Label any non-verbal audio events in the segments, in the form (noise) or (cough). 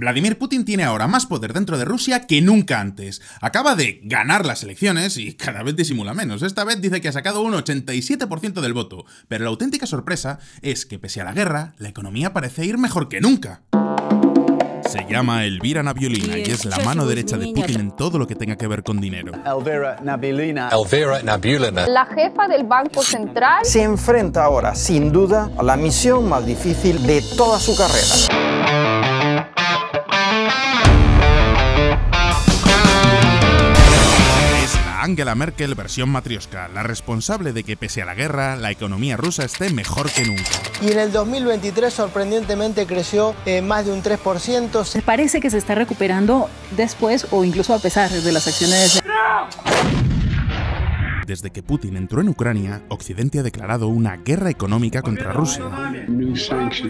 Vladimir Putin tiene ahora más poder dentro de Rusia que nunca antes. Acaba de ganar las elecciones y cada vez disimula menos. Esta vez dice que ha sacado un 87% del voto. Pero la auténtica sorpresa es que pese a la guerra, la economía parece ir mejor que nunca. Se llama Elvira Naviolina y es la mano derecha de Putin en todo lo que tenga que ver con dinero. Elvira Naviolina. Elvira La jefa del Banco Central se enfrenta ahora, sin duda, a la misión más difícil de toda su carrera. Angela Merkel versión matrioska, la responsable de que pese a la guerra, la economía rusa esté mejor que nunca. Y en el 2023 sorprendentemente creció eh, más de un 3%. Parece que se está recuperando después o incluso a pesar de las acciones... ¡No! desde que Putin entró en Ucrania, Occidente ha declarado una guerra económica contra Rusia.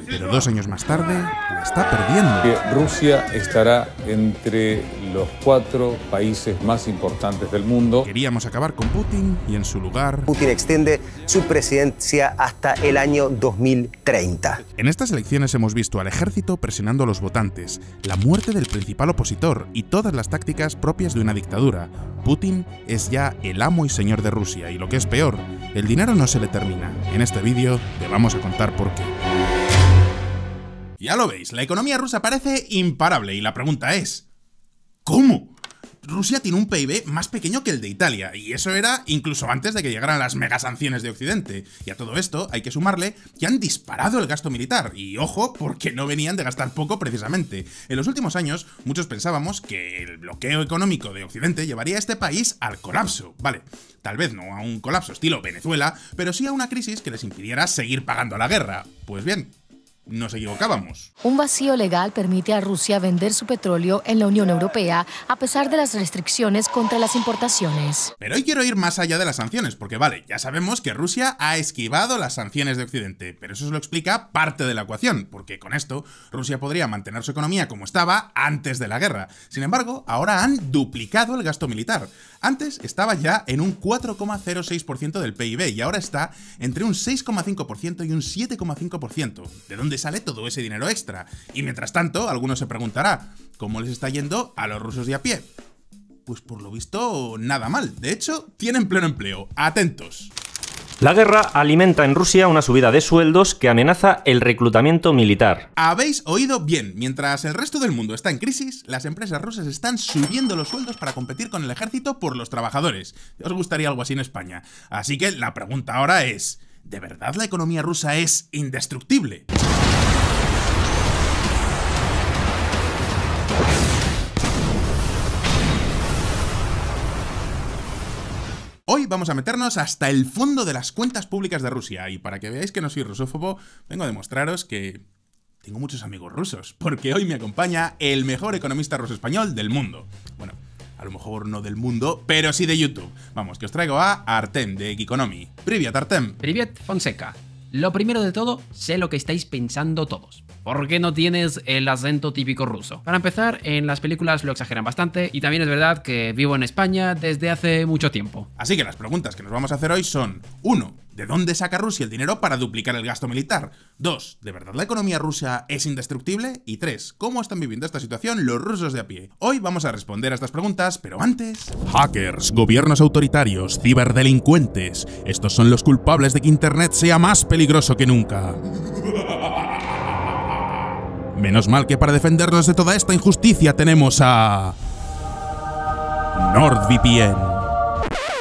Pero dos años más tarde, la está perdiendo. Rusia estará entre los cuatro países más importantes del mundo. Queríamos acabar con Putin y en su lugar... Putin extiende su presidencia hasta el año 2030. En estas elecciones hemos visto al ejército presionando a los votantes, la muerte del principal opositor y todas las tácticas propias de una dictadura Putin es ya el amo y señor de Rusia y lo que es peor, el dinero no se le termina. En este vídeo te vamos a contar por qué. Ya lo veis, la economía rusa parece imparable y la pregunta es, ¿cómo? Rusia tiene un PIB más pequeño que el de Italia, y eso era incluso antes de que llegaran las mega sanciones de Occidente. Y a todo esto hay que sumarle que han disparado el gasto militar, y ojo, porque no venían de gastar poco precisamente. En los últimos años, muchos pensábamos que el bloqueo económico de Occidente llevaría a este país al colapso, ¿vale? Tal vez no a un colapso estilo Venezuela, pero sí a una crisis que les impidiera seguir pagando la guerra. Pues bien, nos equivocábamos. Un vacío legal permite a Rusia vender su petróleo en la Unión Europea a pesar de las restricciones contra las importaciones. Pero hoy quiero ir más allá de las sanciones, porque vale, ya sabemos que Rusia ha esquivado las sanciones de Occidente, pero eso se lo explica parte de la ecuación, porque con esto Rusia podría mantener su economía como estaba antes de la guerra. Sin embargo, ahora han duplicado el gasto militar. Antes estaba ya en un 4,06% del PIB y ahora está entre un 6,5% y un 7,5%. ¿De dónde sale todo ese dinero extra. Y mientras tanto, alguno se preguntará, ¿cómo les está yendo a los rusos de a pie? Pues por lo visto, nada mal. De hecho, tienen pleno empleo. Atentos. La guerra alimenta en Rusia una subida de sueldos que amenaza el reclutamiento militar. Habéis oído bien, mientras el resto del mundo está en crisis, las empresas rusas están subiendo los sueldos para competir con el ejército por los trabajadores. Os gustaría algo así en España. Así que la pregunta ahora es, ¿de verdad la economía rusa es indestructible? Hoy vamos a meternos hasta el fondo de las cuentas públicas de Rusia y para que veáis que no soy rusófobo, vengo a demostraros que tengo muchos amigos rusos, porque hoy me acompaña el mejor economista ruso español del mundo. Bueno, a lo mejor no del mundo, pero sí de YouTube. Vamos, que os traigo a Artem de economy Privet, Artem. Privet, Fonseca. Lo primero de todo, sé lo que estáis pensando todos. ¿Por qué no tienes el acento típico ruso? Para empezar, en las películas lo exageran bastante y también es verdad que vivo en España desde hace mucho tiempo. Así que las preguntas que nos vamos a hacer hoy son 1. ¿De dónde saca Rusia el dinero para duplicar el gasto militar? 2. ¿De verdad la economía rusa es indestructible? Y 3. ¿Cómo están viviendo esta situación los rusos de a pie? Hoy vamos a responder a estas preguntas, pero antes... Hackers, gobiernos autoritarios, ciberdelincuentes... Estos son los culpables de que Internet sea más peligroso que nunca. (laughs) Menos mal que para defendernos de toda esta injusticia tenemos a... NordVPN.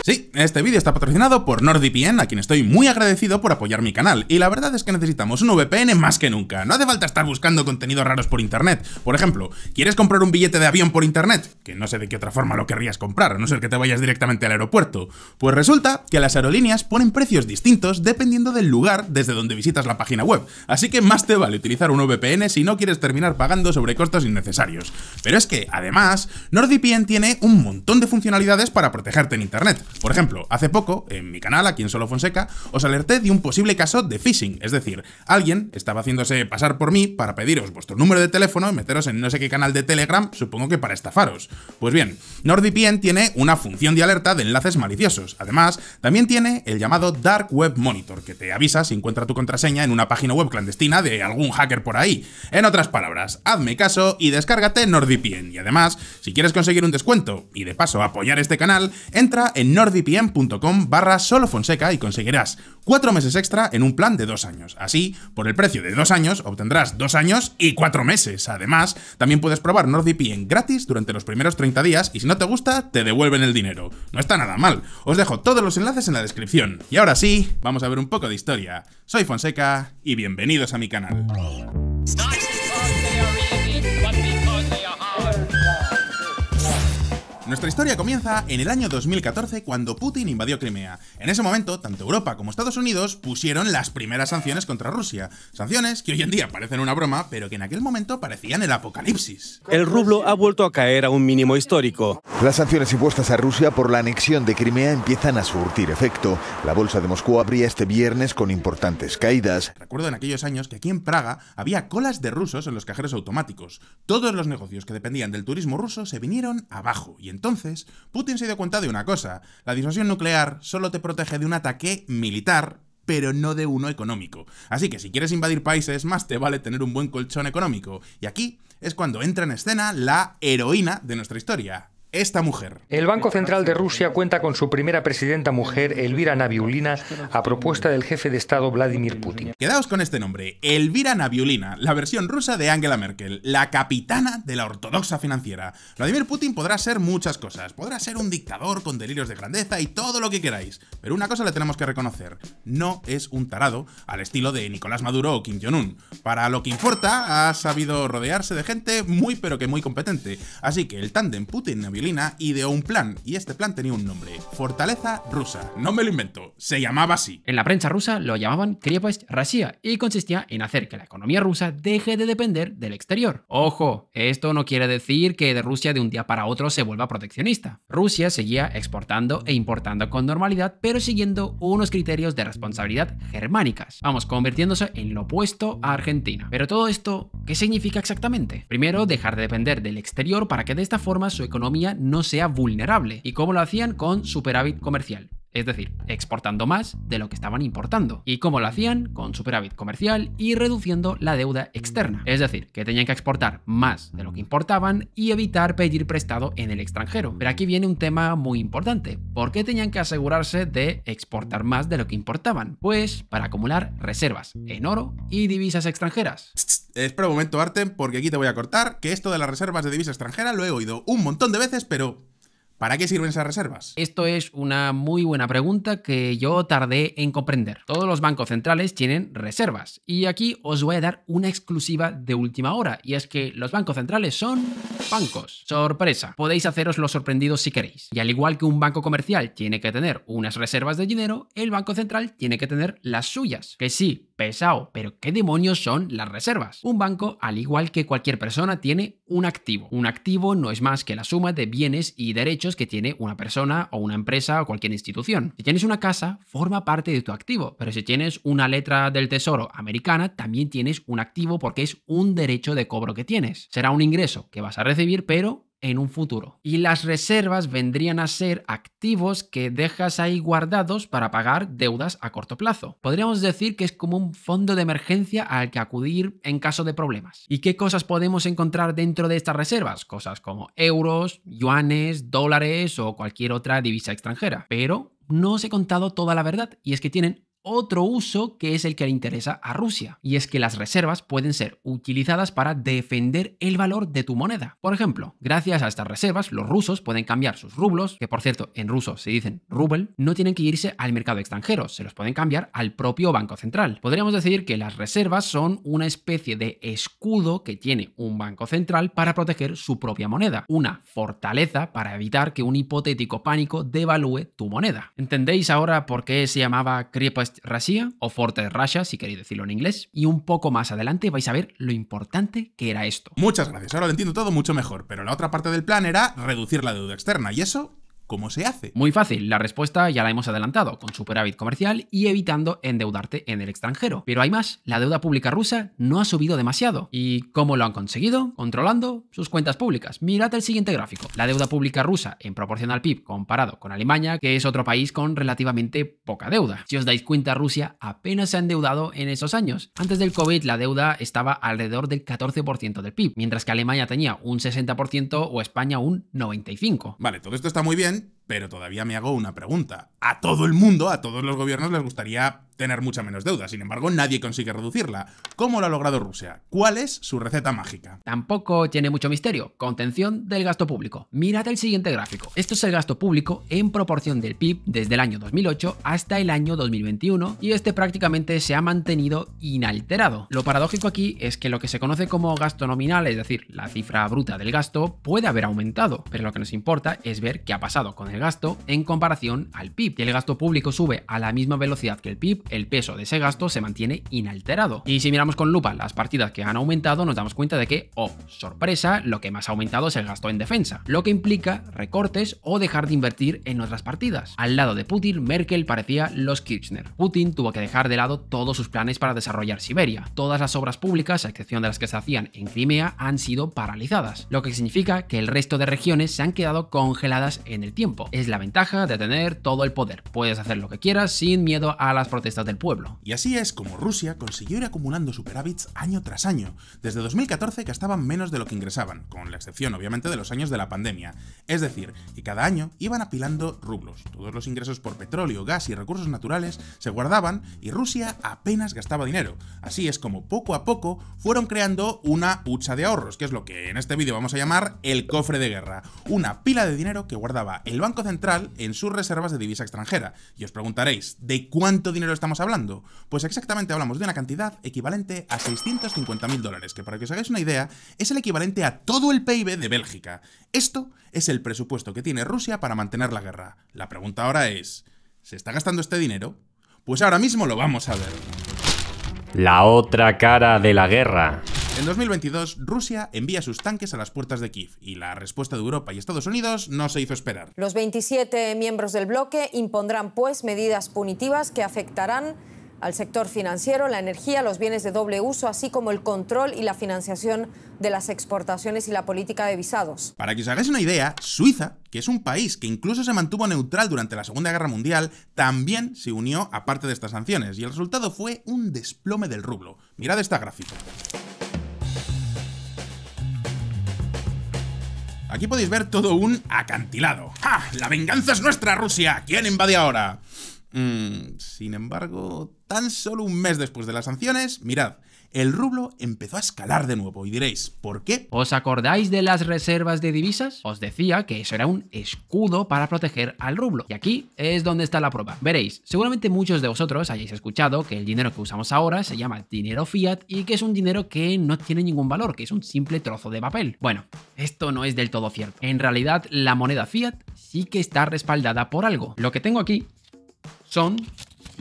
Sí, este vídeo está patrocinado por NordVPN, a quien estoy muy agradecido por apoyar mi canal. Y la verdad es que necesitamos un VPN más que nunca. No hace falta estar buscando contenidos raros por internet. Por ejemplo, ¿quieres comprar un billete de avión por internet? Que no sé de qué otra forma lo querrías comprar, a no ser que te vayas directamente al aeropuerto. Pues resulta que las aerolíneas ponen precios distintos dependiendo del lugar desde donde visitas la página web. Así que más te vale utilizar un VPN si no quieres terminar pagando sobre costos innecesarios. Pero es que, además, NordVPN tiene un montón de funcionalidades para protegerte en internet. Por ejemplo, hace poco, en mi canal, aquí en Solo Fonseca, os alerté de un posible caso de phishing, es decir, alguien estaba haciéndose pasar por mí para pediros vuestro número de teléfono meteros en no sé qué canal de Telegram, supongo que para estafaros. Pues bien, NordVPN tiene una función de alerta de enlaces maliciosos. Además, también tiene el llamado Dark Web Monitor, que te avisa si encuentra tu contraseña en una página web clandestina de algún hacker por ahí. En otras palabras, hazme caso y descárgate NordVPN. Y además, si quieres conseguir un descuento y de paso apoyar este canal, entra en nordvpn.com barra solofonseca y conseguirás 4 meses extra en un plan de 2 años. Así, por el precio de 2 años, obtendrás 2 años y 4 meses. Además, también puedes probar NordVPN gratis durante los primeros 30 días y si no te gusta, te devuelven el dinero. No está nada mal. Os dejo todos los enlaces en la descripción. Y ahora sí, vamos a ver un poco de historia. Soy Fonseca y bienvenidos a mi canal. Nuestra historia comienza en el año 2014 cuando Putin invadió Crimea. En ese momento, tanto Europa como Estados Unidos pusieron las primeras sanciones contra Rusia. Sanciones que hoy en día parecen una broma, pero que en aquel momento parecían el apocalipsis. El rublo ha vuelto a caer a un mínimo histórico. Las sanciones impuestas a Rusia por la anexión de Crimea empiezan a surtir efecto. La bolsa de Moscú abría este viernes con importantes caídas. Recuerdo en aquellos años que aquí en Praga había colas de rusos en los cajeros automáticos. Todos los negocios que dependían del turismo ruso se vinieron abajo y entonces, Putin se dio cuenta de una cosa, la disuasión nuclear solo te protege de un ataque militar, pero no de uno económico. Así que si quieres invadir países, más te vale tener un buen colchón económico. Y aquí es cuando entra en escena la heroína de nuestra historia, esta mujer. El Banco Central de Rusia cuenta con su primera presidenta mujer, Elvira Naviulina, a propuesta del jefe de Estado Vladimir Putin. Quedaos con este nombre, Elvira Naviulina, la versión rusa de Angela Merkel, la capitana de la ortodoxa financiera. Vladimir Putin podrá ser muchas cosas, podrá ser un dictador con delirios de grandeza y todo lo que queráis, pero una cosa le tenemos que reconocer, no es un tarado al estilo de Nicolás Maduro o Kim Jong-un. Para lo que importa, ha sabido rodearse de gente muy pero que muy competente, así que el tandem Putin-Naviulina y ideó un plan, y este plan tenía un nombre, Fortaleza Rusa. No me lo invento, se llamaba así. En la prensa rusa lo llamaban Kriepost Russia y consistía en hacer que la economía rusa deje de depender del exterior. Ojo, esto no quiere decir que de Rusia de un día para otro se vuelva proteccionista. Rusia seguía exportando e importando con normalidad, pero siguiendo unos criterios de responsabilidad germánicas. Vamos, convirtiéndose en lo opuesto a Argentina. Pero todo esto, ¿qué significa exactamente? Primero, dejar de depender del exterior para que de esta forma su economía no sea vulnerable. ¿Y cómo lo hacían? Con superávit comercial. Es decir, exportando más de lo que estaban importando. ¿Y cómo lo hacían? Con superávit comercial y reduciendo la deuda externa. Es decir, que tenían que exportar más de lo que importaban y evitar pedir prestado en el extranjero. Pero aquí viene un tema muy importante. ¿Por qué tenían que asegurarse de exportar más de lo que importaban? Pues para acumular reservas en oro y divisas extranjeras. Espera un momento, Artem, porque aquí te voy a cortar que esto de las reservas de divisa extranjera lo he oído un montón de veces, pero ¿Para qué sirven esas reservas? Esto es una muy buena pregunta que yo tardé en comprender. Todos los bancos centrales tienen reservas. Y aquí os voy a dar una exclusiva de última hora. Y es que los bancos centrales son bancos. Sorpresa. Podéis haceros los sorprendidos si queréis. Y al igual que un banco comercial tiene que tener unas reservas de dinero, el banco central tiene que tener las suyas. Que sí, pesado, pero ¿qué demonios son las reservas? Un banco, al igual que cualquier persona, tiene un activo. Un activo no es más que la suma de bienes y derechos que tiene una persona o una empresa o cualquier institución. Si tienes una casa, forma parte de tu activo, pero si tienes una letra del Tesoro americana, también tienes un activo porque es un derecho de cobro que tienes. Será un ingreso que vas a recibir, pero en un futuro. Y las reservas vendrían a ser activos que dejas ahí guardados para pagar deudas a corto plazo. Podríamos decir que es como un fondo de emergencia al que acudir en caso de problemas. ¿Y qué cosas podemos encontrar dentro de estas reservas? Cosas como euros, yuanes, dólares o cualquier otra divisa extranjera. Pero no os he contado toda la verdad y es que tienen otro uso que es el que le interesa a Rusia, y es que las reservas pueden ser utilizadas para defender el valor de tu moneda. Por ejemplo, gracias a estas reservas, los rusos pueden cambiar sus rublos, que por cierto en ruso se dicen rubel, no tienen que irse al mercado extranjero, se los pueden cambiar al propio banco central. Podríamos decir que las reservas son una especie de escudo que tiene un banco central para proteger su propia moneda, una fortaleza para evitar que un hipotético pánico devalúe tu moneda. ¿Entendéis ahora por qué se llamaba Kripost Rasia o Forte Rasha, si queréis decirlo en inglés. Y un poco más adelante vais a ver lo importante que era esto. Muchas gracias, ahora lo entiendo todo mucho mejor, pero la otra parte del plan era reducir la deuda externa y eso ¿Cómo se hace? Muy fácil, la respuesta ya la hemos adelantado, con superávit comercial y evitando endeudarte en el extranjero. Pero hay más, la deuda pública rusa no ha subido demasiado. ¿Y cómo lo han conseguido? Controlando sus cuentas públicas. Mirad el siguiente gráfico. La deuda pública rusa en proporción al PIB comparado con Alemania, que es otro país con relativamente poca deuda. Si os dais cuenta, Rusia apenas se ha endeudado en esos años. Antes del COVID la deuda estaba alrededor del 14% del PIB, mientras que Alemania tenía un 60% o España un 95%. Vale, todo esto está muy bien and Pero todavía me hago una pregunta. A todo el mundo, a todos los gobiernos les gustaría tener mucha menos deuda. Sin embargo, nadie consigue reducirla. ¿Cómo lo ha logrado Rusia? ¿Cuál es su receta mágica? Tampoco tiene mucho misterio. Contención del gasto público. Mirad el siguiente gráfico. Esto es el gasto público en proporción del PIB desde el año 2008 hasta el año 2021 y este prácticamente se ha mantenido inalterado. Lo paradójico aquí es que lo que se conoce como gasto nominal, es decir, la cifra bruta del gasto, puede haber aumentado, pero lo que nos importa es ver qué ha pasado con el gasto en comparación al PIB. Si el gasto público sube a la misma velocidad que el PIB, el peso de ese gasto se mantiene inalterado. Y si miramos con lupa las partidas que han aumentado, nos damos cuenta de que, oh, sorpresa, lo que más ha aumentado es el gasto en defensa, lo que implica recortes o dejar de invertir en otras partidas. Al lado de Putin, Merkel parecía los Kirchner. Putin tuvo que dejar de lado todos sus planes para desarrollar Siberia. Todas las obras públicas, a excepción de las que se hacían en Crimea, han sido paralizadas, lo que significa que el resto de regiones se han quedado congeladas en el tiempo. Es la ventaja de tener todo el poder. Puedes hacer lo que quieras sin miedo a las protestas del pueblo. Y así es como Rusia consiguió ir acumulando superávits año tras año. Desde 2014 gastaban menos de lo que ingresaban, con la excepción obviamente de los años de la pandemia. Es decir, que cada año iban apilando rublos. Todos los ingresos por petróleo, gas y recursos naturales se guardaban y Rusia apenas gastaba dinero. Así es como poco a poco fueron creando una hucha de ahorros, que es lo que en este vídeo vamos a llamar el cofre de guerra. Una pila de dinero que guardaba el Banco Central en sus reservas de divisa extranjera. Y os preguntaréis, ¿de cuánto dinero estamos hablando? Pues exactamente hablamos de una cantidad equivalente a 650.000 dólares, que para que os hagáis una idea, es el equivalente a todo el PIB de Bélgica. Esto es el presupuesto que tiene Rusia para mantener la guerra. La pregunta ahora es, ¿se está gastando este dinero? Pues ahora mismo lo vamos a ver. La otra cara de la guerra. En 2022, Rusia envía sus tanques a las puertas de Kiev y la respuesta de Europa y Estados Unidos no se hizo esperar. Los 27 miembros del bloque impondrán pues medidas punitivas que afectarán al sector financiero, la energía, los bienes de doble uso, así como el control y la financiación de las exportaciones y la política de visados. Para que os hagáis una idea, Suiza, que es un país que incluso se mantuvo neutral durante la Segunda Guerra Mundial, también se unió a parte de estas sanciones y el resultado fue un desplome del rublo. Mirad esta gráfica. Aquí podéis ver todo un acantilado. ¡Ja! ¡La venganza es nuestra, Rusia! ¿Quién invade ahora? Mm, sin embargo, tan solo un mes después de las sanciones, mirad, el rublo empezó a escalar de nuevo. Y diréis, ¿por qué? ¿Os acordáis de las reservas de divisas? Os decía que eso era un escudo para proteger al rublo. Y aquí es donde está la prueba. Veréis, seguramente muchos de vosotros hayáis escuchado que el dinero que usamos ahora se llama dinero fiat y que es un dinero que no tiene ningún valor, que es un simple trozo de papel. Bueno, esto no es del todo cierto. En realidad, la moneda fiat sí que está respaldada por algo. Lo que tengo aquí son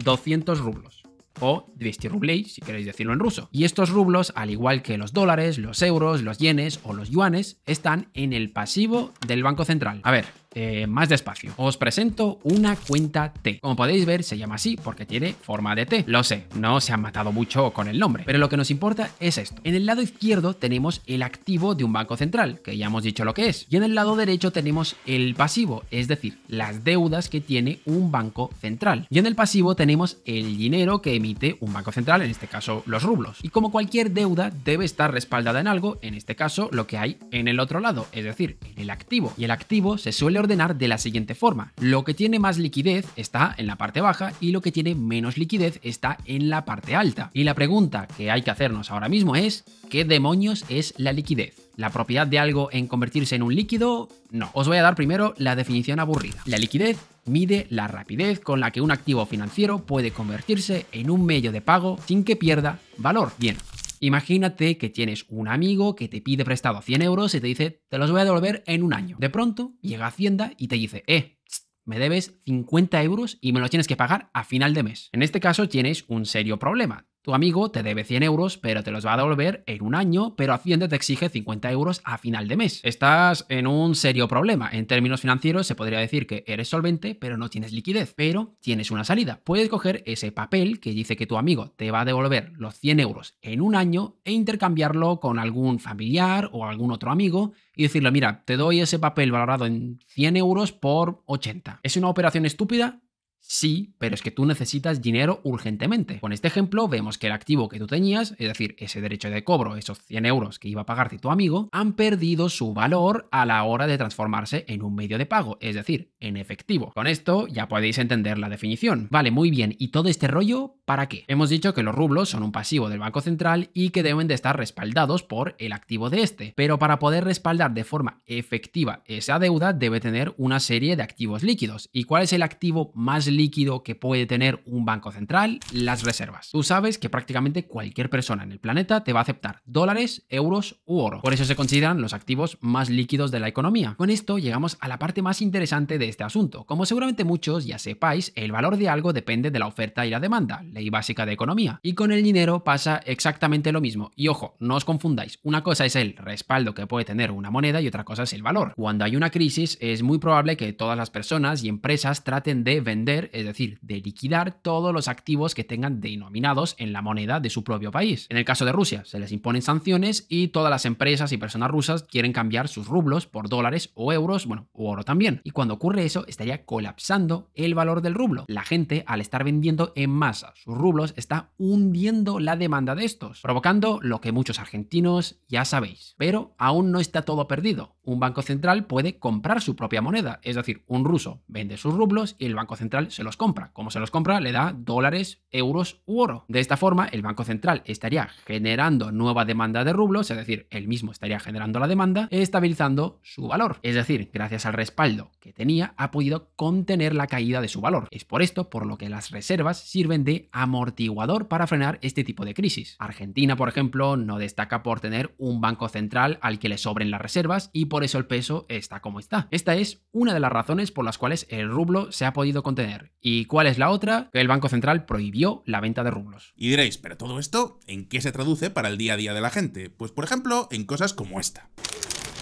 200 rublos o 200 rubles si queréis decirlo en ruso. Y estos rublos, al igual que los dólares, los euros, los yenes o los yuanes, están en el pasivo del Banco Central. A ver, eh, más despacio. Os presento una cuenta T. Como podéis ver, se llama así porque tiene forma de T. Lo sé, no se han matado mucho con el nombre, pero lo que nos importa es esto. En el lado izquierdo tenemos el activo de un banco central, que ya hemos dicho lo que es, y en el lado derecho tenemos el pasivo, es decir, las deudas que tiene un banco central. Y en el pasivo tenemos el dinero que emite un banco central, en este caso los rublos. Y como cualquier deuda debe estar respaldada en algo, en este caso lo que hay en el otro lado, es decir, en el activo. Y el activo se suele ordenar ordenar de la siguiente forma. Lo que tiene más liquidez está en la parte baja y lo que tiene menos liquidez está en la parte alta. Y la pregunta que hay que hacernos ahora mismo es, ¿qué demonios es la liquidez? ¿La propiedad de algo en convertirse en un líquido? No. Os voy a dar primero la definición aburrida. La liquidez mide la rapidez con la que un activo financiero puede convertirse en un medio de pago sin que pierda valor. Bien, Imagínate que tienes un amigo que te pide prestado 100 euros y te dice, te los voy a devolver en un año. De pronto llega Hacienda y te dice, eh, me debes 50 euros y me los tienes que pagar a final de mes. En este caso tienes un serio problema tu amigo te debe 100 euros, pero te los va a devolver en un año, pero Hacienda te exige 50 euros a final de mes. Estás en un serio problema. En términos financieros se podría decir que eres solvente, pero no tienes liquidez, pero tienes una salida. Puedes coger ese papel que dice que tu amigo te va a devolver los 100 euros en un año e intercambiarlo con algún familiar o algún otro amigo y decirle, mira, te doy ese papel valorado en 100 euros por 80. Es una operación estúpida, Sí, pero es que tú necesitas dinero urgentemente. Con este ejemplo vemos que el activo que tú tenías, es decir, ese derecho de cobro, esos 100 euros que iba a pagarte tu amigo, han perdido su valor a la hora de transformarse en un medio de pago, es decir, en efectivo. Con esto ya podéis entender la definición. Vale, muy bien, ¿y todo este rollo para qué? Hemos dicho que los rublos son un pasivo del Banco Central y que deben de estar respaldados por el activo de este, pero para poder respaldar de forma efectiva esa deuda debe tener una serie de activos líquidos. ¿Y cuál es el activo más líquido que puede tener un banco central, las reservas. Tú sabes que prácticamente cualquier persona en el planeta te va a aceptar dólares, euros u oro. Por eso se consideran los activos más líquidos de la economía. Con esto llegamos a la parte más interesante de este asunto. Como seguramente muchos ya sepáis, el valor de algo depende de la oferta y la demanda, ley básica de economía. Y con el dinero pasa exactamente lo mismo. Y ojo, no os confundáis, una cosa es el respaldo que puede tener una moneda y otra cosa es el valor. Cuando hay una crisis es muy probable que todas las personas y empresas traten de vender es decir, de liquidar todos los activos que tengan denominados en la moneda de su propio país. En el caso de Rusia, se les imponen sanciones y todas las empresas y personas rusas quieren cambiar sus rublos por dólares o euros, bueno, u oro también. Y cuando ocurre eso, estaría colapsando el valor del rublo. La gente, al estar vendiendo en masa sus rublos, está hundiendo la demanda de estos, provocando lo que muchos argentinos ya sabéis. Pero aún no está todo perdido. Un banco central puede comprar su propia moneda, es decir, un ruso vende sus rublos y el banco central se los compra. Como se los compra, le da dólares, euros u oro. De esta forma, el Banco Central estaría generando nueva demanda de rublos, es decir, él mismo estaría generando la demanda, estabilizando su valor. Es decir, gracias al respaldo que tenía, ha podido contener la caída de su valor. Es por esto por lo que las reservas sirven de amortiguador para frenar este tipo de crisis. Argentina, por ejemplo, no destaca por tener un banco central al que le sobren las reservas y por eso el peso está como está. Esta es una de las razones por las cuales el rublo se ha podido contener ¿Y cuál es la otra? Que el Banco Central prohibió la venta de rublos. Y diréis, pero todo esto, ¿en qué se traduce para el día a día de la gente? Pues por ejemplo, en cosas como esta.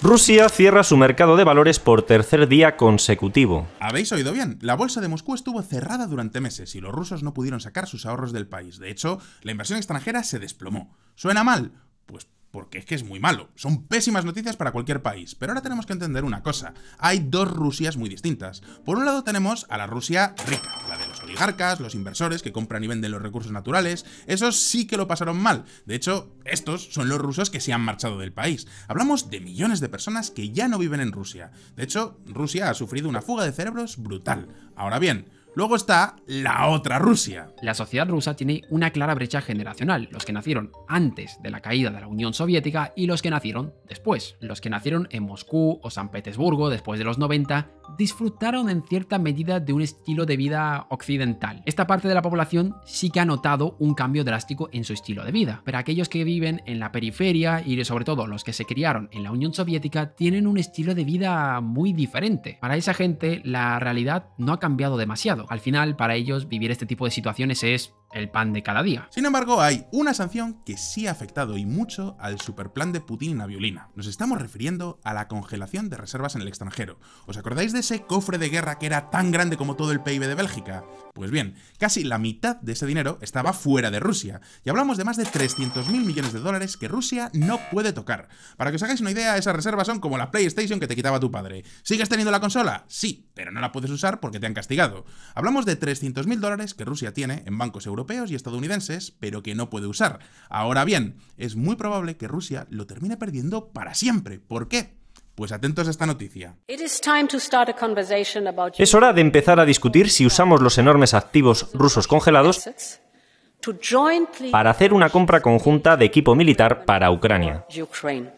Rusia cierra su mercado de valores por tercer día consecutivo. Habéis oído bien, la bolsa de Moscú estuvo cerrada durante meses y los rusos no pudieron sacar sus ahorros del país. De hecho, la inversión extranjera se desplomó. ¿Suena mal? Pues porque es que es muy malo. Son pésimas noticias para cualquier país, pero ahora tenemos que entender una cosa. Hay dos Rusias muy distintas. Por un lado tenemos a la Rusia rica, la de los oligarcas, los inversores que compran y venden los recursos naturales. Esos sí que lo pasaron mal. De hecho, estos son los rusos que se han marchado del país. Hablamos de millones de personas que ya no viven en Rusia. De hecho, Rusia ha sufrido una fuga de cerebros brutal. Ahora bien, Luego está la otra Rusia. La sociedad rusa tiene una clara brecha generacional, los que nacieron antes de la caída de la Unión Soviética y los que nacieron después. Los que nacieron en Moscú o San Petersburgo después de los 90 disfrutaron en cierta medida de un estilo de vida occidental. Esta parte de la población sí que ha notado un cambio drástico en su estilo de vida, pero aquellos que viven en la periferia y sobre todo los que se criaron en la Unión Soviética tienen un estilo de vida muy diferente. Para esa gente la realidad no ha cambiado demasiado al final, para ellos, vivir este tipo de situaciones es el pan de cada día. Sin embargo, hay una sanción que sí ha afectado y mucho al superplan de Putin la Violina. Nos estamos refiriendo a la congelación de reservas en el extranjero. ¿Os acordáis de ese cofre de guerra que era tan grande como todo el PIB de Bélgica? Pues bien, casi la mitad de ese dinero estaba fuera de Rusia, y hablamos de más de 300.000 millones de dólares que Rusia no puede tocar. Para que os hagáis una idea, esas reservas son como la PlayStation que te quitaba tu padre. ¿Sigues teniendo la consola? Sí, pero no la puedes usar porque te han castigado. Hablamos de 300.000 dólares que Rusia tiene en bancos europeos europeos y estadounidenses, pero que no puede usar. Ahora bien, es muy probable que Rusia lo termine perdiendo para siempre. ¿Por qué? Pues atentos a esta noticia. Es hora de empezar a discutir si usamos los enormes activos rusos congelados para hacer una compra conjunta de equipo militar para Ucrania.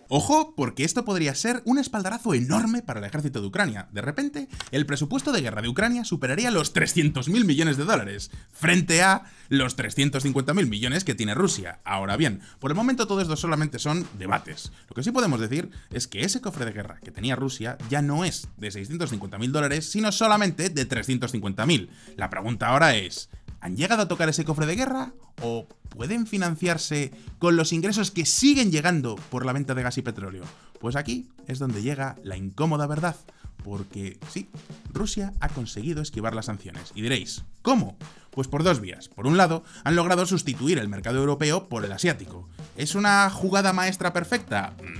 Ojo, porque esto podría ser un espaldarazo enorme para el ejército de Ucrania. De repente, el presupuesto de guerra de Ucrania superaría los 300.000 millones de dólares, frente a los 350.000 millones que tiene Rusia. Ahora bien, por el momento todo esto solamente son debates. Lo que sí podemos decir es que ese cofre de guerra que tenía Rusia ya no es de 650.000 dólares, sino solamente de 350.000. La pregunta ahora es, ¿Han llegado a tocar ese cofre de guerra? ¿O pueden financiarse con los ingresos que siguen llegando por la venta de gas y petróleo? Pues aquí es donde llega la incómoda verdad, porque sí, Rusia ha conseguido esquivar las sanciones. Y diréis, ¿cómo? Pues por dos vías. Por un lado, han logrado sustituir el mercado europeo por el asiático. ¿Es una jugada maestra perfecta? Mm,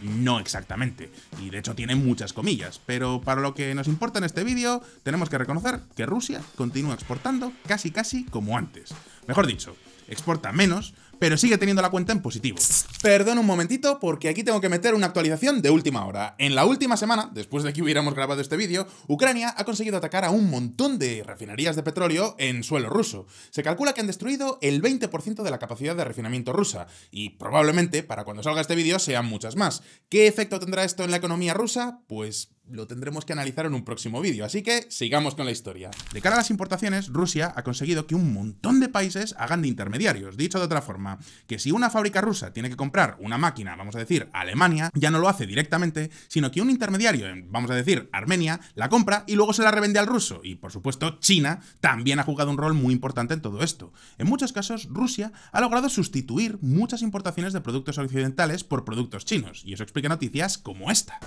no exactamente, y de hecho tiene muchas comillas, pero para lo que nos importa en este vídeo, tenemos que reconocer que Rusia continúa exportando casi casi como antes. Mejor dicho, exporta menos, pero sigue teniendo la cuenta en positivo. Perdón un momentito, porque aquí tengo que meter una actualización de última hora. En la última semana, después de que hubiéramos grabado este vídeo, Ucrania ha conseguido atacar a un montón de refinerías de petróleo en suelo ruso. Se calcula que han destruido el 20% de la capacidad de refinamiento rusa, y probablemente, para cuando salga este vídeo, sean muchas más. ¿Qué efecto tendrá esto en la economía rusa? Pues lo tendremos que analizar en un próximo vídeo, así que sigamos con la historia. De cara a las importaciones, Rusia ha conseguido que un montón de países hagan de intermediarios, dicho de otra forma que si una fábrica rusa tiene que comprar una máquina, vamos a decir, Alemania, ya no lo hace directamente, sino que un intermediario, vamos a decir, Armenia, la compra y luego se la revende al ruso. Y por supuesto, China también ha jugado un rol muy importante en todo esto. En muchos casos, Rusia ha logrado sustituir muchas importaciones de productos occidentales por productos chinos, y eso explica noticias como esta.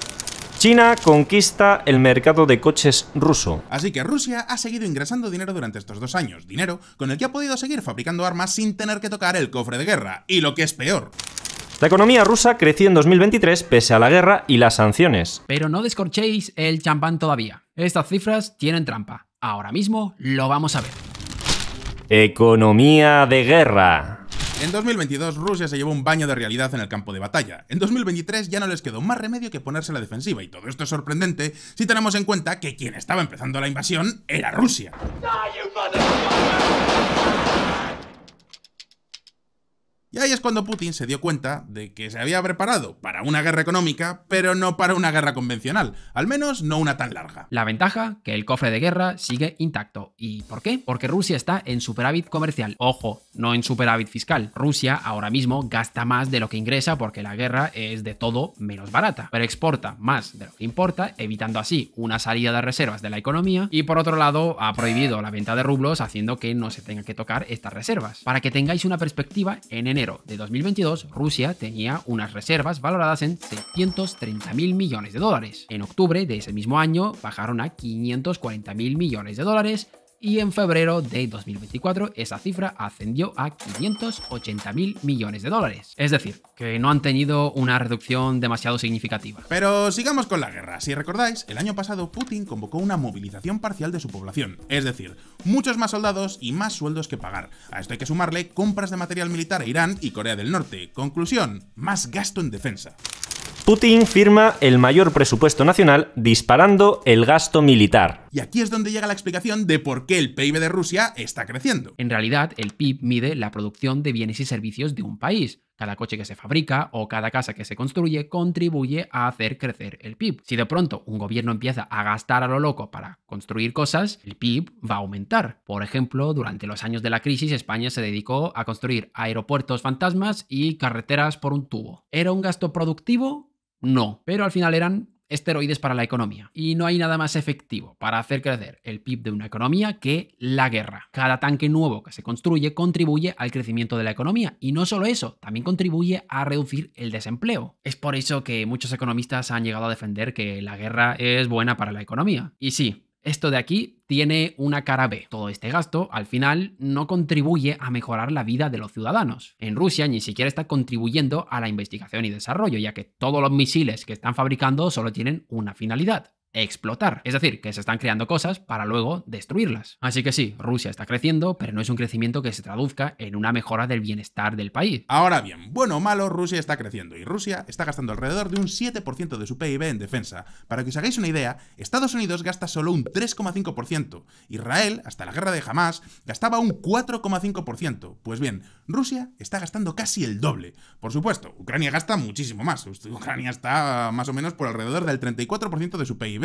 China conquista el mercado de coches ruso. Así que Rusia ha seguido ingresando dinero durante estos dos años, dinero con el que ha podido seguir fabricando armas sin tener que tocar el cofre de guerra, y lo que es peor. La economía rusa creció en 2023 pese a la guerra y las sanciones. Pero no descorchéis el champán todavía. Estas cifras tienen trampa. Ahora mismo lo vamos a ver. Economía de guerra. En 2022 Rusia se llevó un baño de realidad en el campo de batalla. En 2023 ya no les quedó más remedio que ponerse a la defensiva y todo esto es sorprendente si tenemos en cuenta que quien estaba empezando la invasión era Rusia. Y ahí es cuando Putin se dio cuenta de que se había preparado para una guerra económica, pero no para una guerra convencional, al menos no una tan larga. La ventaja, que el cofre de guerra sigue intacto. ¿Y por qué? Porque Rusia está en superávit comercial. Ojo, no en superávit fiscal. Rusia ahora mismo gasta más de lo que ingresa porque la guerra es de todo menos barata, pero exporta más de lo que importa, evitando así una salida de reservas de la economía y por otro lado ha prohibido la venta de rublos haciendo que no se tenga que tocar estas reservas. Para que tengáis una perspectiva, en enero de 2022, Rusia tenía unas reservas valoradas en 730.000 millones de dólares. En octubre de ese mismo año bajaron a 540.000 millones de dólares y en febrero de 2024 esa cifra ascendió a 580.000 millones de dólares. Es decir, que no han tenido una reducción demasiado significativa. Pero sigamos con la guerra. Si recordáis, el año pasado Putin convocó una movilización parcial de su población, es decir, muchos más soldados y más sueldos que pagar. A esto hay que sumarle compras de material militar a Irán y Corea del Norte. Conclusión, más gasto en defensa. Putin firma el mayor presupuesto nacional disparando el gasto militar. Y aquí es donde llega la explicación de por qué el PIB de Rusia está creciendo. En realidad, el PIB mide la producción de bienes y servicios de un país. Cada coche que se fabrica o cada casa que se construye contribuye a hacer crecer el PIB. Si de pronto un gobierno empieza a gastar a lo loco para construir cosas, el PIB va a aumentar. Por ejemplo, durante los años de la crisis España se dedicó a construir aeropuertos fantasmas y carreteras por un tubo. ¿Era un gasto productivo? No, pero al final eran esteroides para la economía. Y no hay nada más efectivo para hacer crecer el PIB de una economía que la guerra. Cada tanque nuevo que se construye contribuye al crecimiento de la economía. Y no solo eso, también contribuye a reducir el desempleo. Es por eso que muchos economistas han llegado a defender que la guerra es buena para la economía. Y sí, esto de aquí tiene una cara B. Todo este gasto, al final, no contribuye a mejorar la vida de los ciudadanos. En Rusia ni siquiera está contribuyendo a la investigación y desarrollo, ya que todos los misiles que están fabricando solo tienen una finalidad, explotar. Es decir, que se están creando cosas para luego destruirlas. Así que sí, Rusia está creciendo, pero no es un crecimiento que se traduzca en una mejora del bienestar del país. Ahora bien, bueno o malo, Rusia está creciendo y Rusia está gastando alrededor de un 7% de su PIB en defensa. Para que os hagáis una idea, Estados Unidos gasta solo un 3,5%. Israel, hasta la guerra de Hamas, gastaba un 4,5%. Pues bien, Rusia está gastando casi el doble. Por supuesto, Ucrania gasta muchísimo más. Ucrania está más o menos por alrededor del 34% de su PIB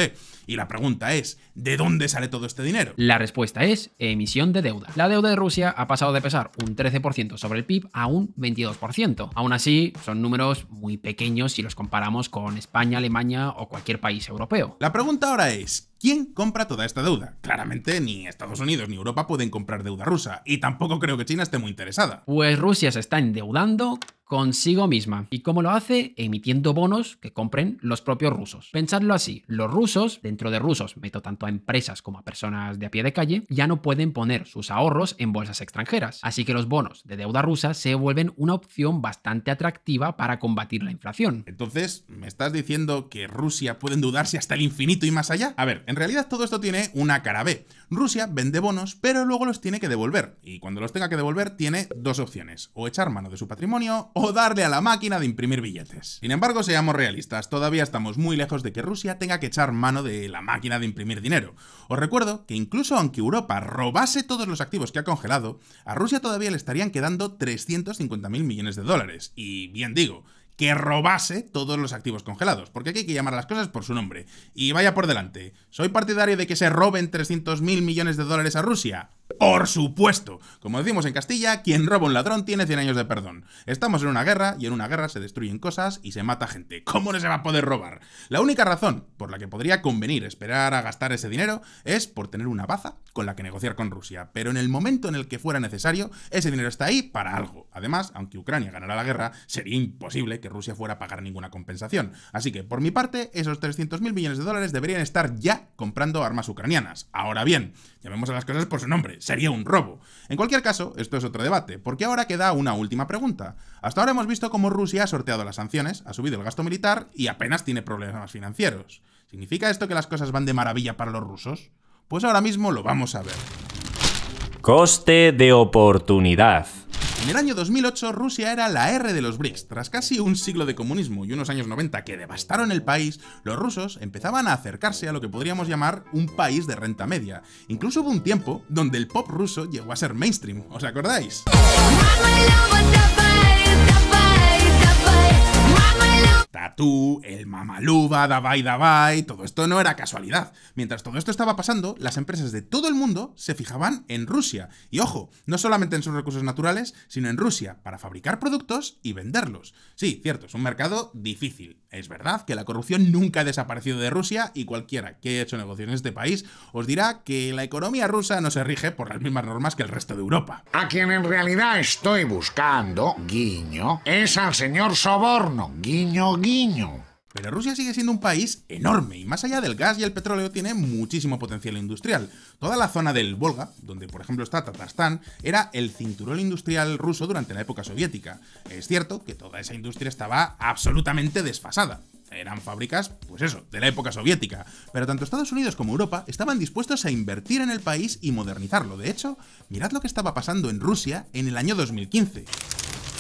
y la pregunta es, ¿de dónde sale todo este dinero? La respuesta es emisión de deuda. La deuda de Rusia ha pasado de pesar un 13% sobre el PIB a un 22%. Aún así, son números muy pequeños si los comparamos con España, Alemania o cualquier país europeo. La pregunta ahora es, ¿Quién compra toda esta deuda? Claramente ni Estados Unidos ni Europa pueden comprar deuda rusa, y tampoco creo que China esté muy interesada. Pues Rusia se está endeudando consigo misma. ¿Y cómo lo hace? Emitiendo bonos que compren los propios rusos. Pensadlo así, los rusos, dentro de rusos, meto tanto a empresas como a personas de a pie de calle, ya no pueden poner sus ahorros en bolsas extranjeras. Así que los bonos de deuda rusa se vuelven una opción bastante atractiva para combatir la inflación. Entonces, ¿me estás diciendo que Rusia puede endeudarse hasta el infinito y más allá? A ver, en realidad todo esto tiene una cara B. Rusia vende bonos, pero luego los tiene que devolver, y cuando los tenga que devolver tiene dos opciones, o echar mano de su patrimonio o darle a la máquina de imprimir billetes. Sin embargo, seamos realistas, todavía estamos muy lejos de que Rusia tenga que echar mano de la máquina de imprimir dinero. Os recuerdo que incluso aunque Europa robase todos los activos que ha congelado, a Rusia todavía le estarían quedando 350.000 millones de dólares, y bien digo, que robase todos los activos congelados, porque aquí hay que llamar las cosas por su nombre. Y vaya por delante, ¿soy partidario de que se roben 300.000 millones de dólares a Rusia? Por supuesto. Como decimos en Castilla, quien roba un ladrón tiene 100 años de perdón. Estamos en una guerra y en una guerra se destruyen cosas y se mata gente. ¿Cómo no se va a poder robar? La única razón por la que podría convenir esperar a gastar ese dinero es por tener una baza con la que negociar con Rusia. Pero en el momento en el que fuera necesario, ese dinero está ahí para algo. Además, aunque Ucrania ganara la guerra, sería imposible que Rusia fuera a pagar ninguna compensación. Así que, por mi parte, esos 300.000 millones de dólares deberían estar ya comprando armas ucranianas. Ahora bien, llamemos a las cosas por su nombre sería un robo. En cualquier caso, esto es otro debate, porque ahora queda una última pregunta. Hasta ahora hemos visto cómo Rusia ha sorteado las sanciones, ha subido el gasto militar y apenas tiene problemas financieros. ¿Significa esto que las cosas van de maravilla para los rusos? Pues ahora mismo lo vamos a ver. Coste de oportunidad. En el año 2008, Rusia era la R de los BRICS. Tras casi un siglo de comunismo y unos años 90 que devastaron el país, los rusos empezaban a acercarse a lo que podríamos llamar un país de renta media. Incluso hubo un tiempo donde el pop ruso llegó a ser mainstream, ¿os acordáis? Tú, el Mamaluba, Dabai Dabai, todo esto no era casualidad. Mientras todo esto estaba pasando, las empresas de todo el mundo se fijaban en Rusia. Y ojo, no solamente en sus recursos naturales, sino en Rusia, para fabricar productos y venderlos. Sí, cierto, es un mercado difícil. Es verdad que la corrupción nunca ha desaparecido de Rusia y cualquiera que haya hecho negocios en este país os dirá que la economía rusa no se rige por las mismas normas que el resto de Europa. A quien en realidad estoy buscando, guiño, es al señor Soborno, guiño guiño pero Rusia sigue siendo un país enorme y más allá del gas y el petróleo tiene muchísimo potencial industrial. Toda la zona del Volga, donde por ejemplo está Tatarstán, era el cinturón industrial ruso durante la época soviética. Es cierto que toda esa industria estaba absolutamente desfasada. Eran fábricas, pues eso, de la época soviética. Pero tanto Estados Unidos como Europa estaban dispuestos a invertir en el país y modernizarlo. De hecho, mirad lo que estaba pasando en Rusia en el año 2015.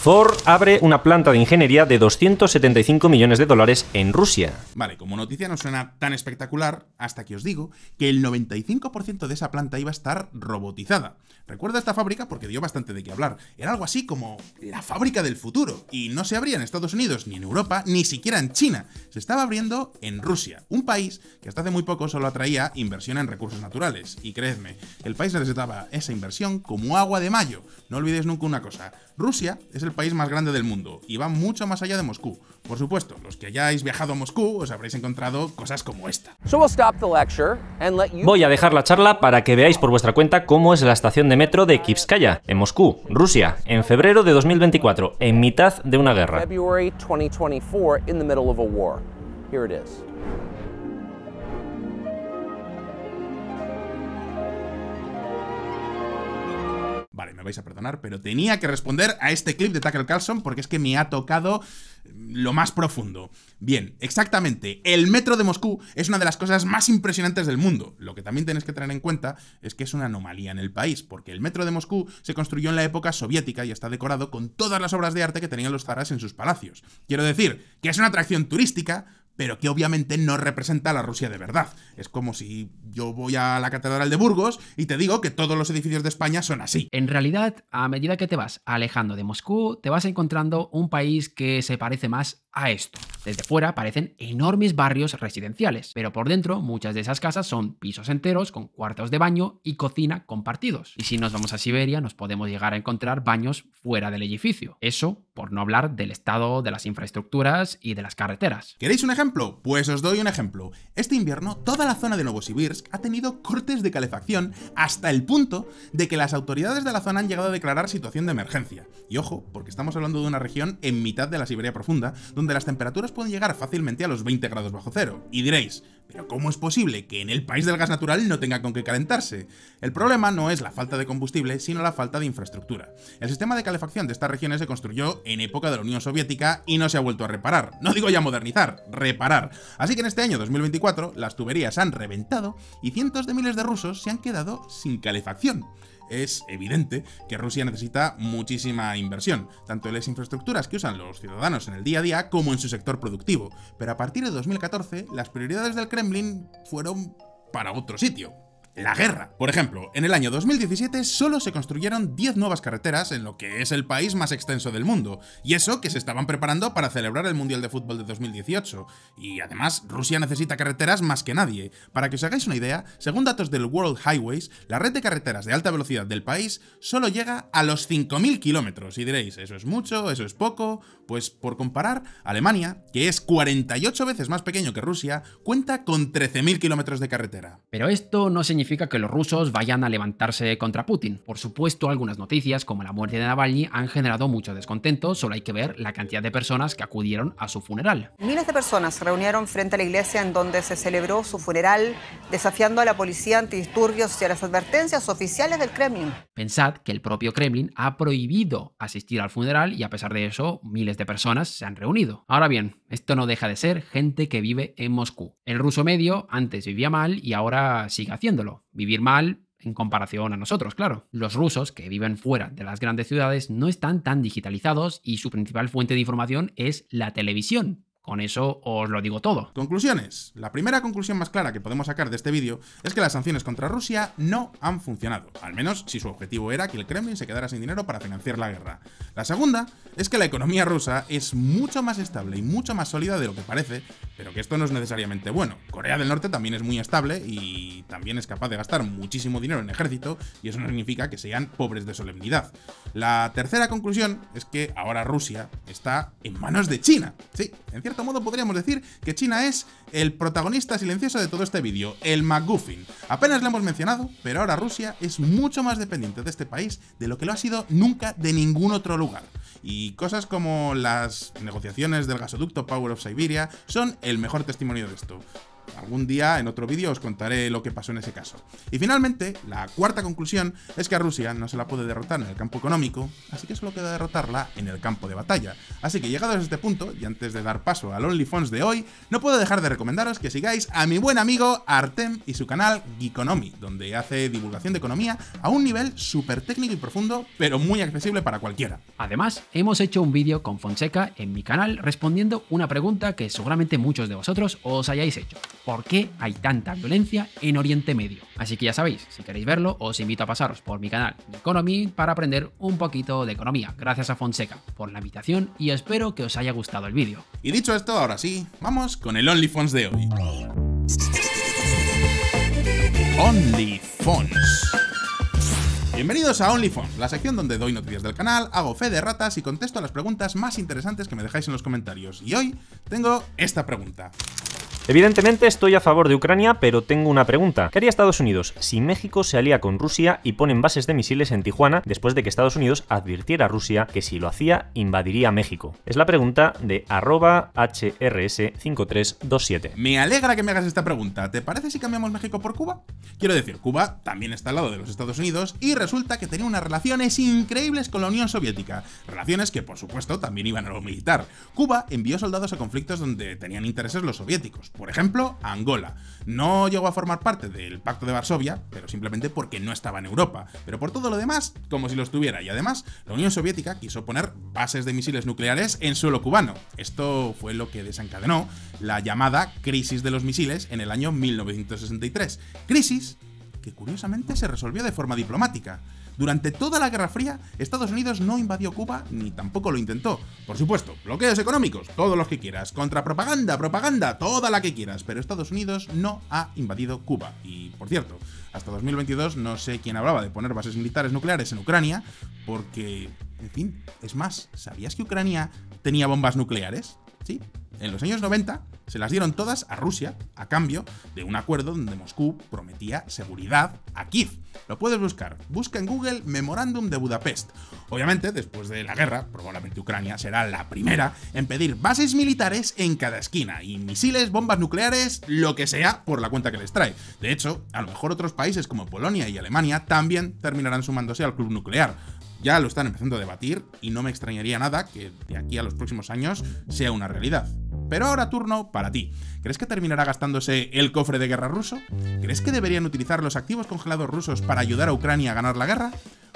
Ford abre una planta de ingeniería de 275 millones de dólares en Rusia. Vale, como noticia no suena tan espectacular hasta que os digo que el 95% de esa planta iba a estar robotizada. Recuerda esta fábrica porque dio bastante de qué hablar. Era algo así como la fábrica del futuro. Y no se abría en Estados Unidos, ni en Europa, ni siquiera en China. Se estaba abriendo en Rusia, un país que hasta hace muy poco solo atraía inversión en recursos naturales. Y creedme, el país necesitaba esa inversión como agua de mayo. No olvidéis nunca una cosa, Rusia es el país más grande del mundo y va mucho más allá de Moscú. Por supuesto, los que hayáis viajado a Moscú os habréis encontrado cosas como esta. Voy a dejar la charla para que veáis por vuestra cuenta cómo es la estación de metro de Kivskaya, en Moscú, Rusia, en febrero de 2024, en mitad de una guerra. vais a perdonar, pero tenía que responder a este clip de Tucker Carlson porque es que me ha tocado mm, lo más profundo. Bien, exactamente, el metro de Moscú es una de las cosas más impresionantes del mundo. Lo que también tenéis que tener en cuenta es que es una anomalía en el país, porque el metro de Moscú se construyó en la época soviética y está decorado con todas las obras de arte que tenían los zaras en sus palacios. Quiero decir, que es una atracción turística, pero que obviamente no representa a la Rusia de verdad. Es como si yo voy a la Catedral de Burgos y te digo que todos los edificios de España son así. En realidad, a medida que te vas alejando de Moscú, te vas encontrando un país que se parece más a esto. Desde fuera parecen enormes barrios residenciales, pero por dentro muchas de esas casas son pisos enteros con cuartos de baño y cocina compartidos. Y si nos vamos a Siberia nos podemos llegar a encontrar baños fuera del edificio. Eso por no hablar del estado de las infraestructuras y de las carreteras. ¿Queréis un ejemplo? Pues os doy un ejemplo. Este invierno toda la zona de Novosibirsk ha tenido cortes de calefacción hasta el punto de que las autoridades de la zona han llegado a declarar situación de emergencia. Y ojo, porque estamos hablando de una región en mitad de la Siberia profunda, donde donde las temperaturas pueden llegar fácilmente a los 20 grados bajo cero. Y diréis, pero ¿cómo es posible que en el país del gas natural no tenga con qué calentarse? El problema no es la falta de combustible, sino la falta de infraestructura. El sistema de calefacción de estas regiones se construyó en época de la Unión Soviética y no se ha vuelto a reparar. No digo ya modernizar, reparar. Así que en este año 2024 las tuberías han reventado y cientos de miles de rusos se han quedado sin calefacción es evidente que Rusia necesita muchísima inversión, tanto en las infraestructuras que usan los ciudadanos en el día a día como en su sector productivo. Pero a partir de 2014, las prioridades del Kremlin fueron para otro sitio, la guerra. Por ejemplo, en el año 2017 solo se construyeron 10 nuevas carreteras en lo que es el país más extenso del mundo, y eso que se estaban preparando para celebrar el Mundial de Fútbol de 2018. Y además, Rusia necesita carreteras más que nadie. Para que os hagáis una idea, según datos del World Highways, la red de carreteras de alta velocidad del país solo llega a los 5.000 kilómetros. Y diréis, ¿eso es mucho? ¿Eso es poco? Pues por comparar, Alemania, que es 48 veces más pequeño que Rusia, cuenta con 13.000 kilómetros de carretera. Pero esto no significa que los rusos vayan a levantarse contra Putin. Por supuesto, algunas noticias, como la muerte de Navalny, han generado mucho descontento, solo hay que ver la cantidad de personas que acudieron a su funeral. Miles de personas se reunieron frente a la iglesia en donde se celebró su funeral, desafiando a la policía antidisturbios y a las advertencias oficiales del Kremlin. Pensad que el propio Kremlin ha prohibido asistir al funeral y a pesar de eso, miles de personas se han reunido. Ahora bien, esto no deja de ser gente que vive en Moscú. El ruso medio antes vivía mal y ahora sigue haciéndolo. Vivir mal en comparación a nosotros, claro. Los rusos que viven fuera de las grandes ciudades no están tan digitalizados y su principal fuente de información es la televisión. Con eso os lo digo todo. Conclusiones. La primera conclusión más clara que podemos sacar de este vídeo es que las sanciones contra Rusia no han funcionado, al menos si su objetivo era que el Kremlin se quedara sin dinero para financiar la guerra. La segunda es que la economía rusa es mucho más estable y mucho más sólida de lo que parece, pero que esto no es necesariamente bueno. Corea del Norte también es muy estable y también es capaz de gastar muchísimo dinero en ejército y eso no significa que sean pobres de solemnidad. La tercera conclusión es que ahora Rusia está en manos de China. Sí, en cierto cierto modo podríamos decir que China es el protagonista silencioso de todo este vídeo, el McGuffin. Apenas lo hemos mencionado, pero ahora Rusia es mucho más dependiente de este país de lo que lo ha sido nunca de ningún otro lugar. Y cosas como las negociaciones del gasoducto Power of Siberia son el mejor testimonio de esto. Algún día en otro vídeo os contaré lo que pasó en ese caso. Y finalmente, la cuarta conclusión es que a Rusia no se la puede derrotar en el campo económico, así que solo queda derrotarla en el campo de batalla. Así que llegados a este punto, y antes de dar paso al OnlyFans de hoy, no puedo dejar de recomendaros que sigáis a mi buen amigo Artem y su canal Geekonomy, donde hace divulgación de economía a un nivel súper técnico y profundo, pero muy accesible para cualquiera. Además, hemos hecho un vídeo con Fonseca en mi canal respondiendo una pregunta que seguramente muchos de vosotros os hayáis hecho por qué hay tanta violencia en Oriente Medio. Así que ya sabéis, si queréis verlo, os invito a pasaros por mi canal Economy para aprender un poquito de economía. Gracias a Fonseca por la invitación y espero que os haya gustado el vídeo. Y dicho esto, ahora sí, vamos con el OnlyFons de hoy. OnlyFons. Bienvenidos a OnlyFans, la sección donde doy noticias del canal, hago fe de ratas y contesto a las preguntas más interesantes que me dejáis en los comentarios. Y hoy tengo esta pregunta. Evidentemente estoy a favor de Ucrania, pero tengo una pregunta. ¿Qué haría Estados Unidos si México se alía con Rusia y ponen bases de misiles en Tijuana después de que Estados Unidos advirtiera a Rusia que si lo hacía invadiría México? Es la pregunta de arroba HRS5327. Me alegra que me hagas esta pregunta. ¿Te parece si cambiamos México por Cuba? Quiero decir, Cuba también está al lado de los Estados Unidos y resulta que tenía unas relaciones increíbles con la Unión Soviética. Relaciones que, por supuesto, también iban a lo militar. Cuba envió soldados a conflictos donde tenían intereses los soviéticos. Por ejemplo, Angola. No llegó a formar parte del Pacto de Varsovia, pero simplemente porque no estaba en Europa, pero por todo lo demás, como si lo estuviera. Y además, la Unión Soviética quiso poner bases de misiles nucleares en suelo cubano. Esto fue lo que desencadenó la llamada crisis de los misiles en el año 1963. Crisis que curiosamente se resolvió de forma diplomática. Durante toda la Guerra Fría, Estados Unidos no invadió Cuba ni tampoco lo intentó. Por supuesto, bloqueos económicos, todos los que quieras, contrapropaganda, propaganda, toda la que quieras, pero Estados Unidos no ha invadido Cuba. Y por cierto, hasta 2022 no sé quién hablaba de poner bases militares nucleares en Ucrania, porque, en fin, es más, ¿sabías que Ucrania tenía bombas nucleares? Sí, en los años 90 se las dieron todas a Rusia a cambio de un acuerdo donde Moscú prometía seguridad a Kiev. Lo puedes buscar. Busca en Google Memorándum de Budapest. Obviamente, después de la guerra, probablemente Ucrania será la primera en pedir bases militares en cada esquina y misiles, bombas nucleares, lo que sea, por la cuenta que les trae. De hecho, a lo mejor otros países como Polonia y Alemania también terminarán sumándose al club nuclear ya lo están empezando a debatir y no me extrañaría nada que de aquí a los próximos años sea una realidad. Pero ahora turno para ti. ¿Crees que terminará gastándose el cofre de guerra ruso? ¿Crees que deberían utilizar los activos congelados rusos para ayudar a Ucrania a ganar la guerra?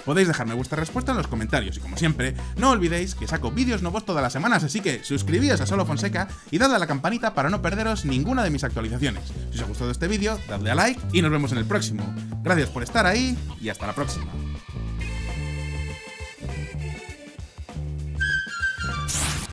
Podéis dejarme vuestra respuesta en los comentarios y como siempre, no olvidéis que saco vídeos nuevos todas las semanas, así que suscribíos a Solo Fonseca y dadle a la campanita para no perderos ninguna de mis actualizaciones. Si os ha gustado este vídeo, dadle a like y nos vemos en el próximo. Gracias por estar ahí y hasta la próxima.